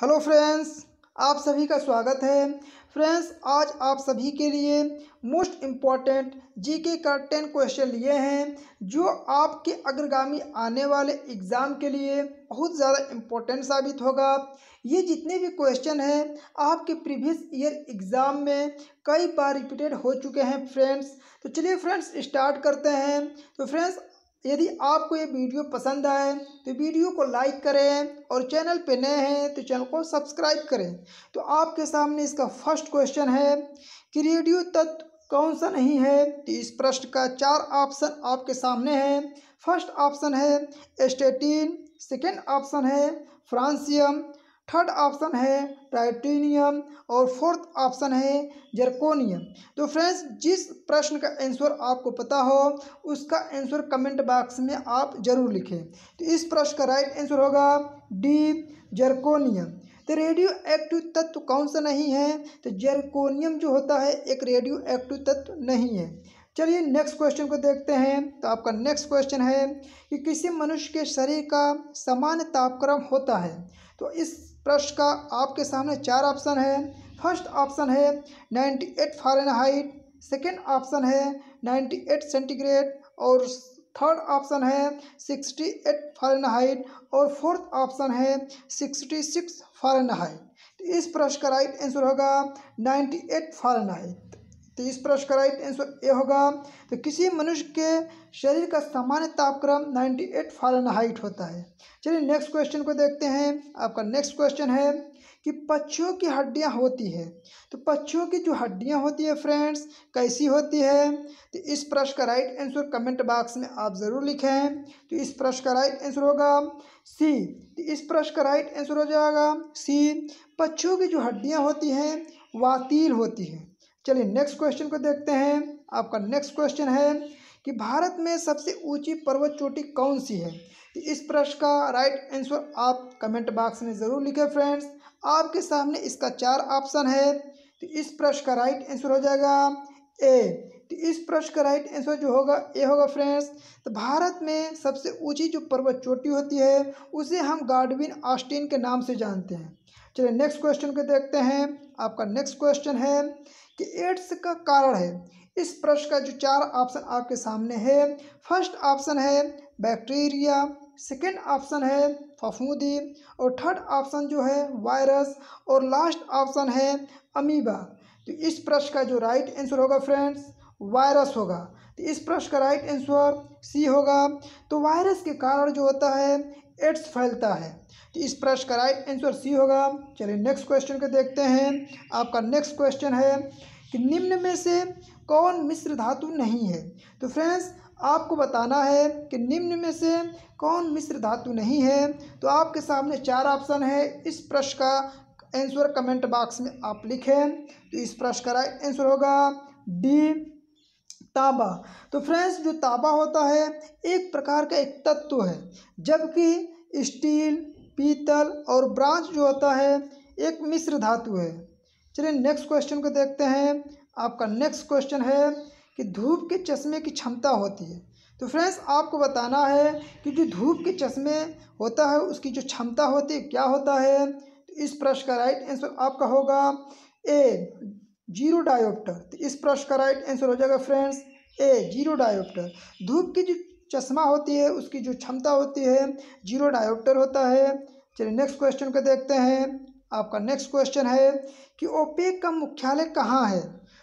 hello friends आप सभी का स्वागत है फ्रेंड्स आज आप सभी के लिए मोस्ट इम्पॉर्टेंट जीके का टेन क्वेश्चन लिए हैं जो आपके अग्रगामी आने वाले एग्ज़ाम के लिए बहुत ज़्यादा इम्पोर्टेंट साबित होगा ये जितने भी क्वेश्चन हैं आपके प्रीवियस ईयर एग्ज़ाम में कई बार रिपीटेड हो चुके हैं फ्रेंड्स तो चलिए फ्रेंड्स स्टार्ट करते हैं तो फ्रेंड्स यदि आपको ये वीडियो पसंद आए तो वीडियो को लाइक करें और चैनल पे नए हैं तो चैनल को सब्सक्राइब करें तो आपके सामने इसका फर्स्ट क्वेश्चन है कि रेडियो तत्व कौन सा नहीं है तो इस प्रश्न का चार ऑप्शन आपके सामने है फर्स्ट ऑप्शन है एस्टेटिन सेकेंड ऑप्शन है फ्रांसियम थर्ड ऑप्शन है टाइटेनियम और फोर्थ ऑप्शन है जर्कोनियम तो फ्रेंड्स जिस प्रश्न का आंसर आपको पता हो उसका आंसर कमेंट बॉक्स में आप जरूर लिखें तो इस प्रश्न का राइट आंसर होगा डी जर्कोनियम तो रेडियो एक्टिव तत्व कौन सा नहीं है तो जर्कोनियम जो होता है एक रेडियो एक्टिव तत्व नहीं है चलिए नेक्स्ट क्वेश्चन को देखते हैं तो आपका नेक्स्ट क्वेश्चन है कि किसी मनुष्य के शरीर का सामान्य तापक्रम होता है तो इस प्रश्न का आपके सामने चार ऑप्शन है फर्स्ट ऑप्शन है ninety eight Fahrenheit second option है नाइन्टी एट सेंटीग्रेड और थर्ड ऑप्शन है सिक्सटी एट फारेनहाइट और फोर्थ ऑप्शन है सिक्सटी सिक्स फारेनहाइट तो इस प्रश्न का राइट आंसर होगा नाइन्टी एट फारेनहाइट तो इस प्रश्न का राइट आंसर ए होगा तो किसी मनुष्य के शरीर का सामान्य तापक्रम 98 हाइट होता है चलिए नेक्स्ट क्वेश्चन को देखते हैं आपका नेक्स्ट क्वेश्चन है कि पक्षियों की हड्डियां होती है तो पक्षियों की जो हड्डियां होती है फ्रेंड्स कैसी होती है तो इस प्रश्न का राइट आंसर कमेंट बॉक्स में आप ज़रूर लिखें तो इस प्रश्न का राइट आंसर होगा सी तो इस प्रश्न का राइट आंसर हो जाएगा सी पक्षियों की जो हड्डियाँ होती हैं वातील होती हैं चलिए नेक्स्ट क्वेश्चन को देखते हैं आपका नेक्स्ट क्वेश्चन है कि भारत में सबसे ऊंची पर्वत चोटी कौन सी है तो इस प्रश्न का राइट आंसर आप कमेंट बॉक्स में ज़रूर लिखें फ्रेंड्स आपके सामने इसका चार ऑप्शन है तो इस प्रश्न का राइट आंसर हो जाएगा ए तो इस प्रश्न का राइट आंसर जो होगा ए होगा फ्रेंड्स तो भारत में सबसे ऊंची जो पर्वत चोटी होती है उसे हम गार्डविन ऑस्टिन के नाम से जानते हैं चलिए नेक्स्ट क्वेश्चन को देखते हैं आपका नेक्स्ट क्वेश्चन है कि एड्स का कारण है इस प्रश्न का जो चार ऑप्शन आपके सामने है फर्स्ट ऑप्शन है बैक्टीरिया सेकेंड ऑप्शन है फफूंदी और थर्ड ऑप्शन जो है वायरस और लास्ट ऑप्शन है अमीबा तो इस प्रश्न का जो राइट आंसर होगा फ्रेंड्स वायरस होगा तो इस प्रश्न का राइट आंसर सी होगा तो वायरस के कारण जो होता है एड्स फैलता है तो इस प्रश्न का राइट आंसर सी होगा चलिए नेक्स्ट क्वेश्चन को देखते हैं आपका नेक्स्ट क्वेश्चन है कि निम्न में से कौन मिश्र धातु नहीं है तो फ्रेंड्स आपको बताना है कि निम्न में से कौन मिश्र धातु नहीं है तो आपके सामने चार ऑप्शन है इस प्रश्न का आंसर कमेंट बॉक्स में आप लिखें तो इस प्रश्न का राइट आंसर होगा डी ताबा तो फ्रेंड्स जो ताबा होता है एक प्रकार का एक तत्व है जबकि स्टील पीतल और ब्रांच जो होता है एक मिश्र धातु है चलिए नेक्स्ट क्वेश्चन को देखते हैं आपका नेक्स्ट क्वेश्चन है कि धूप के चश्मे की क्षमता होती है तो फ्रेंड्स आपको बताना है कि जो धूप के चश्मे होता है उसकी जो क्षमता होती है क्या होता है तो इस प्रश्न का राइट आंसर आपका होगा ए जीरो डायोप्टर तो इस प्रश्न का राइट आंसर हो जाएगा फ्रेंड्स ए जीरो डायोप्टर धूप की जो चश्मा होती है उसकी जो क्षमता होती है जीरो डायोप्टर होता है चलिए नेक्स्ट क्वेश्चन को देखते हैं आपका नेक्स्ट क्वेश्चन है कि ओपेक का मुख्यालय कहाँ है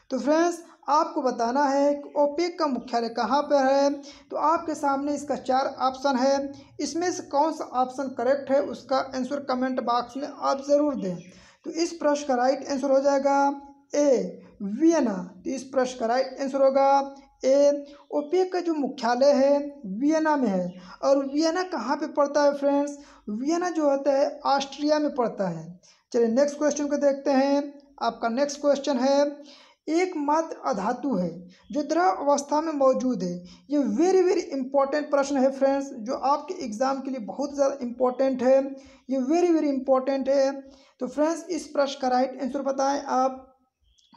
तो फ्रेंड्स आपको बताना है कि ओपेक का मुख्यालय कहाँ पर है तो आपके सामने इसका चार ऑप्शन है इसमें से कौन सा ऑप्शन करेक्ट है उसका आंसर कमेंट बॉक्स में आप ज़रूर दें तो इस प्रश्न का राइट आंसर हो जाएगा ए वियना तो इस प्रश्न का राइट आंसर होगा ए ओपेक का जो मुख्यालय है वियना में है और वियना कहाँ पे पड़ता है फ्रेंड्स वियना जो होता है ऑस्ट्रिया में पड़ता है चलिए नेक्स्ट क्वेश्चन को देखते हैं आपका नेक्स्ट क्वेश्चन है एकमात्र अधातु है जो द्रव अवस्था में मौजूद है ये वेरी वेरी इंपॉर्टेंट प्रश्न है फ्रेंड्स जो आपके एग्ज़ाम के लिए बहुत ज़्यादा इम्पॉर्टेंट है ये वेरी वेरी इंपॉर्टेंट है तो फ्रेंड्स इस प्रश्न का राइट आंसर बताएं आप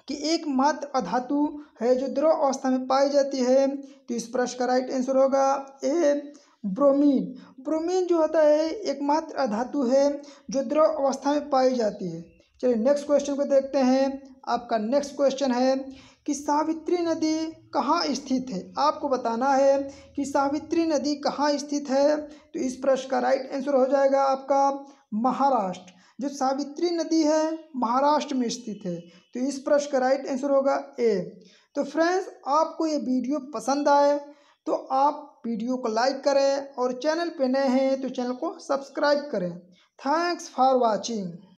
कि एकमात्र अधातु है जो द्रव अवस्था में पाई जाती है तो इस प्रश्न का राइट आंसर होगा ए ब्रोमीन ब्रोमीन जो होता है एकमात्र अधातु है जो द्रव अवस्था में पाई जाती है चलिए नेक्स्ट क्वेश्चन को देखते हैं आपका नेक्स्ट क्वेश्चन है कि सावित्री नदी कहाँ स्थित है आपको बताना है कि सावित्री नदी कहाँ स्थित है तो इस प्रश्न का राइट आंसर हो जाएगा आपका महाराष्ट्र जो सावित्री नदी है महाराष्ट्र में स्थित है तो इस प्रश्न का राइट आंसर होगा ए तो फ्रेंड्स आपको ये वीडियो पसंद आए तो आप वीडियो को लाइक करें और चैनल पर नए हैं तो चैनल को सब्सक्राइब करें थैंक्स फॉर वॉचिंग